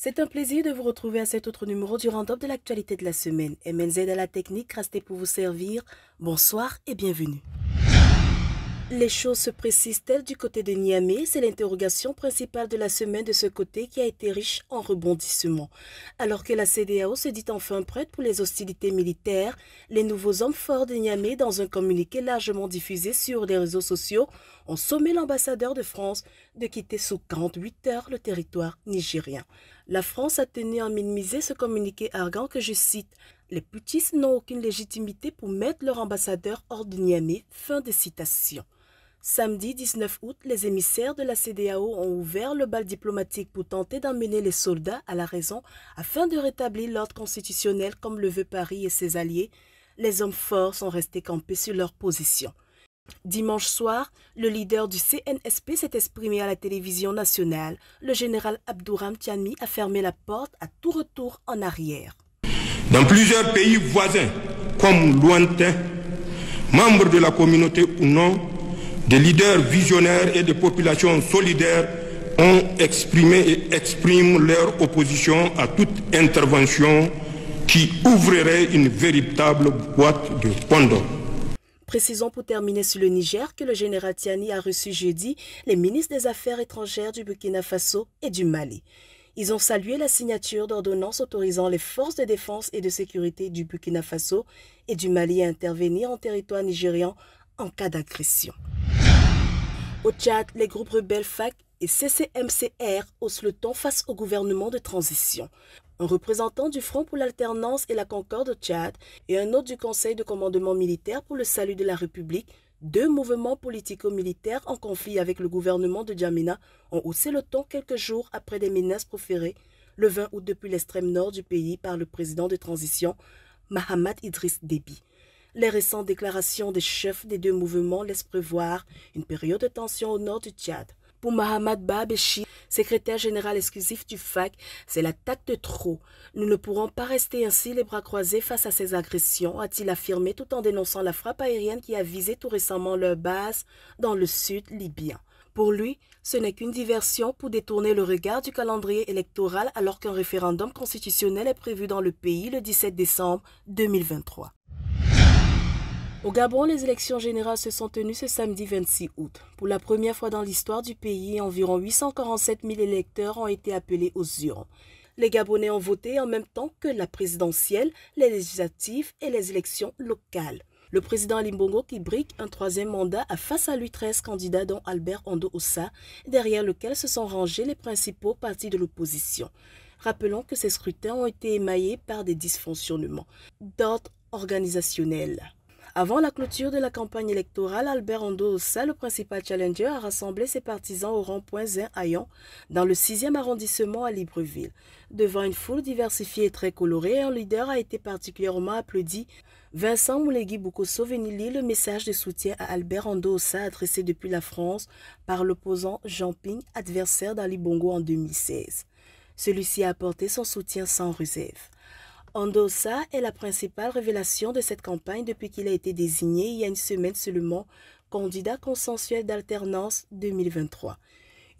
C'est un plaisir de vous retrouver à cet autre numéro du random de l'actualité de la semaine. MNZ à la technique, restez pour vous servir. Bonsoir et bienvenue. Les choses se précisent-elles du côté de Niamey C'est l'interrogation principale de la semaine de ce côté qui a été riche en rebondissements. Alors que la CDAO se dit enfin prête pour les hostilités militaires, les nouveaux hommes forts de Niamey, dans un communiqué largement diffusé sur les réseaux sociaux, ont sommé l'ambassadeur de France de quitter sous 48 heures le territoire nigérien. La France a tenu à minimiser ce communiqué argant que je cite les putistes n'ont aucune légitimité pour mettre leur ambassadeur hors de Niamey. Fin de citation. Samedi 19 août, les émissaires de la CDAO ont ouvert le bal diplomatique pour tenter d'emmener les soldats à la raison afin de rétablir l'ordre constitutionnel comme le veut Paris et ses alliés. Les hommes forts sont restés campés sur leur position. Dimanche soir, le leader du CNSP s'est exprimé à la télévision nationale. Le général Abdouram Tiani a fermé la porte à tout retour en arrière. Dans plusieurs pays voisins, comme lointains, membres de la communauté ou non, des leaders visionnaires et des populations solidaires ont exprimé et expriment leur opposition à toute intervention qui ouvrirait une véritable boîte de Pandore. Précisons pour terminer sur le Niger que le général Tiani a reçu jeudi les ministres des Affaires étrangères du Burkina Faso et du Mali. Ils ont salué la signature d'ordonnance autorisant les forces de défense et de sécurité du Burkina Faso et du Mali à intervenir en territoire nigérian en cas d'agression. Au Tchad, les groupes rebelles FAC et CCMCR haussent le ton face au gouvernement de transition. Un représentant du Front pour l'alternance et la concorde au Tchad et un autre du Conseil de commandement militaire pour le salut de la République, deux mouvements politico-militaires en conflit avec le gouvernement de Djamina ont haussé le ton quelques jours après des menaces proférées le 20 août depuis l'extrême nord du pays par le président de transition, Mahamat Idriss Déby. Les récentes déclarations des chefs des deux mouvements laissent prévoir une période de tension au nord du Tchad. Pour Mohamed Babeshi, secrétaire général exclusif du FAC, c'est l'attaque de trop. Nous ne pourrons pas rester ainsi les bras croisés face à ces agressions, a-t-il affirmé tout en dénonçant la frappe aérienne qui a visé tout récemment leur base dans le sud libyen. Pour lui, ce n'est qu'une diversion pour détourner le regard du calendrier électoral alors qu'un référendum constitutionnel est prévu dans le pays le 17 décembre 2023. Au Gabon, les élections générales se sont tenues ce samedi 26 août. Pour la première fois dans l'histoire du pays, environ 847 000 électeurs ont été appelés aux urnes. Les Gabonais ont voté en même temps que la présidentielle, les législatives et les élections locales. Le président Limbongo qui brique un troisième mandat a face à lui 13 candidats dont Albert Ondo Ossa, derrière lequel se sont rangés les principaux partis de l'opposition. Rappelons que ces scrutins ont été émaillés par des dysfonctionnements d'ordre organisationnel. Avant la clôture de la campagne électorale, Albert Ando-Ossa, le principal challenger, a rassemblé ses partisans au rang point Zin-Ayon, dans le 6e arrondissement à Libreville. Devant une foule diversifiée et très colorée, un leader a été particulièrement applaudi. Vincent Moulégui Boukoso venait lire le message de soutien à Albert Ando-Ossa, adressé depuis la France par l'opposant Jean Ping, adversaire d'Ali Bongo en 2016. Celui-ci a apporté son soutien sans réserve. Andosa est la principale révélation de cette campagne depuis qu'il a été désigné il y a une semaine seulement candidat consensuel d'alternance 2023.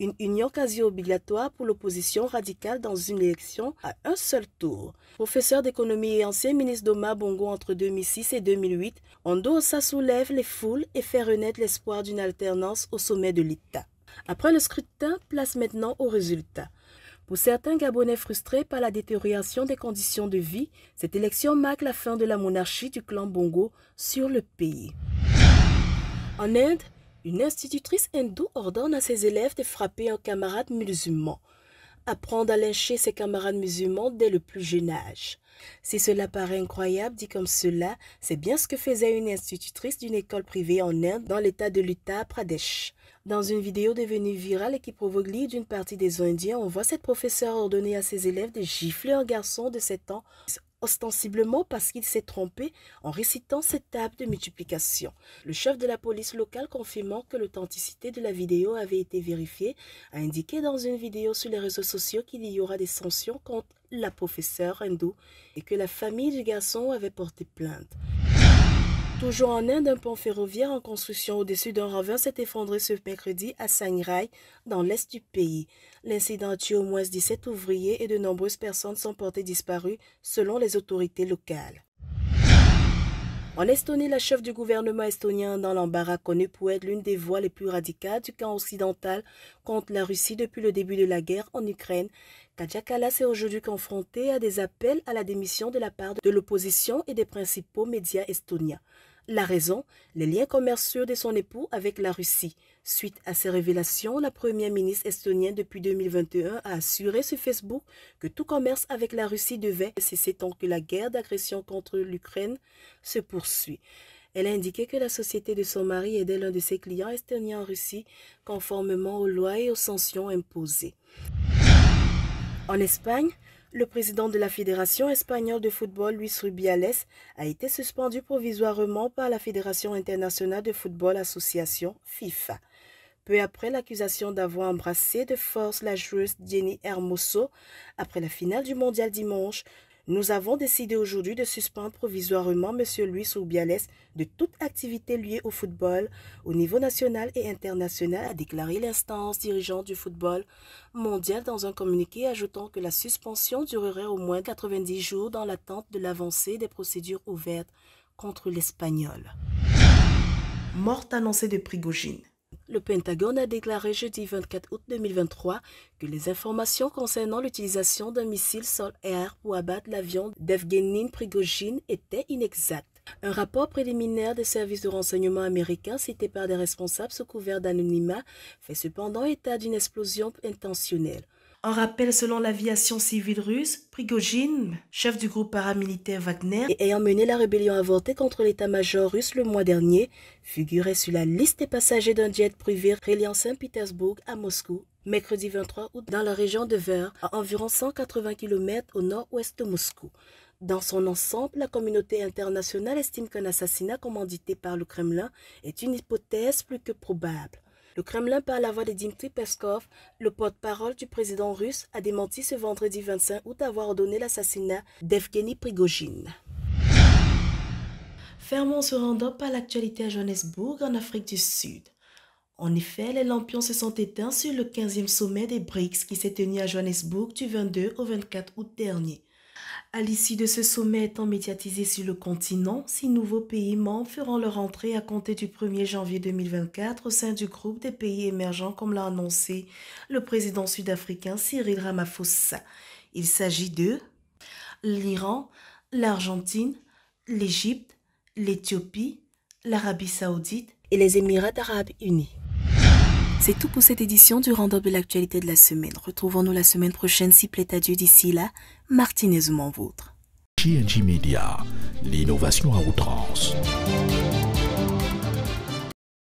Une union quasi obligatoire pour l'opposition radicale dans une élection à un seul tour. Professeur d'économie et ancien ministre d'Oma Bongo entre 2006 et 2008, Andossa soulève les foules et fait renaître l'espoir d'une alternance au sommet de l'État. Après le scrutin, place maintenant aux résultats. Pour certains Gabonais frustrés par la détérioration des conditions de vie, cette élection marque la fin de la monarchie du clan Bongo sur le pays. En Inde, une institutrice hindoue ordonne à ses élèves de frapper un camarade musulman apprendre à lyncher ses camarades musulmans dès le plus jeune âge. Si cela paraît incroyable dit comme cela, c'est bien ce que faisait une institutrice d'une école privée en Inde dans l'état de l'Uttar Pradesh. Dans une vidéo devenue virale et qui provoque l'idée d'une partie des Indiens, on voit cette professeure ordonner à ses élèves de gifler un garçon de 7 ans ostensiblement parce qu'il s'est trompé en récitant cette table de multiplication. Le chef de la police locale confirmant que l'authenticité de la vidéo avait été vérifiée a indiqué dans une vidéo sur les réseaux sociaux qu'il y aura des sanctions contre la professeure hindoue et que la famille du garçon avait porté plainte. Toujours en Inde, un pont ferroviaire en construction au-dessus d'un ravin s'est effondré ce mercredi à Sangrai, dans l'est du pays. L'incident tue au moins 17 ouvriers et de nombreuses personnes sont portées disparues, selon les autorités locales. En Estonie, la chef du gouvernement estonien dans l'embarras connu pour être l'une des voix les plus radicales du camp occidental contre la Russie depuis le début de la guerre en Ukraine, Katja Kallas est aujourd'hui confrontée à des appels à la démission de la part de l'opposition et des principaux médias estoniens. La raison, les liens commerciaux de son époux avec la Russie. Suite à ces révélations, la première ministre estonienne depuis 2021 a assuré sur Facebook que tout commerce avec la Russie devait cesser tant que la guerre d'agression contre l'Ukraine se poursuit. Elle a indiqué que la société de son mari aidait l'un de ses clients estoniens en Russie conformément aux lois et aux sanctions imposées. En Espagne, le président de la Fédération espagnole de football, Luis Rubiales, a été suspendu provisoirement par la Fédération internationale de football association FIFA. Peu après l'accusation d'avoir embrassé de force la joueuse Jenny Hermoso après la finale du mondial dimanche, nous avons décidé aujourd'hui de suspendre provisoirement M. Luis Urbiales de toute activité liée au football au niveau national et international, a déclaré l'instance dirigeante du football mondial dans un communiqué ajoutant que la suspension durerait au moins 90 jours dans l'attente de l'avancée des procédures ouvertes contre l'Espagnol. Morte annoncée de Prigogine le Pentagone a déclaré jeudi 24 août 2023 que les informations concernant l'utilisation d'un missile sol-air pour abattre l'avion d'Evgeny Prigogine étaient inexactes. Un rapport préliminaire des services de renseignement américains cité par des responsables sous couvert d'anonymat fait cependant état d'une explosion intentionnelle. En rappel, selon l'aviation civile russe, Prigogine, chef du groupe paramilitaire Wagner ayant mené la rébellion avortée contre l'état-major russe le mois dernier, figurait sur la liste des passagers d'un jet privé reliant Saint-Pétersbourg à Moscou mercredi 23 août dans la région de Ver, à environ 180 km au nord-ouest de Moscou. Dans son ensemble, la communauté internationale estime qu'un assassinat commandité par le Kremlin est une hypothèse plus que probable. Le Kremlin, par la voix de Dmitry Peskov, le porte-parole du président russe, a démenti ce vendredi 25 août avoir ordonné l'assassinat d'Evgeny Prigogine. Fermons se rendant par l'actualité à Johannesburg, en Afrique du Sud. En effet, les lampions se sont éteints sur le 15e sommet des BRICS qui s'est tenu à Johannesburg du 22 au 24 août dernier. À l'issue de ce sommet étant médiatisé sur le continent, six nouveaux pays membres feront leur entrée à compter du 1er janvier 2024 au sein du groupe des pays émergents comme l'a annoncé le président sud-africain Cyril Ramaphosa. Il s'agit de l'Iran, l'Argentine, l'Égypte, l'Éthiopie, l'Arabie saoudite et les Émirats arabes unis. C'est tout pour cette édition du rendez de l'actualité de la semaine. Retrouvons-nous la semaine prochaine si plaît à Dieu d'ici là. Martinez vôtre. Media, l'innovation à outrance.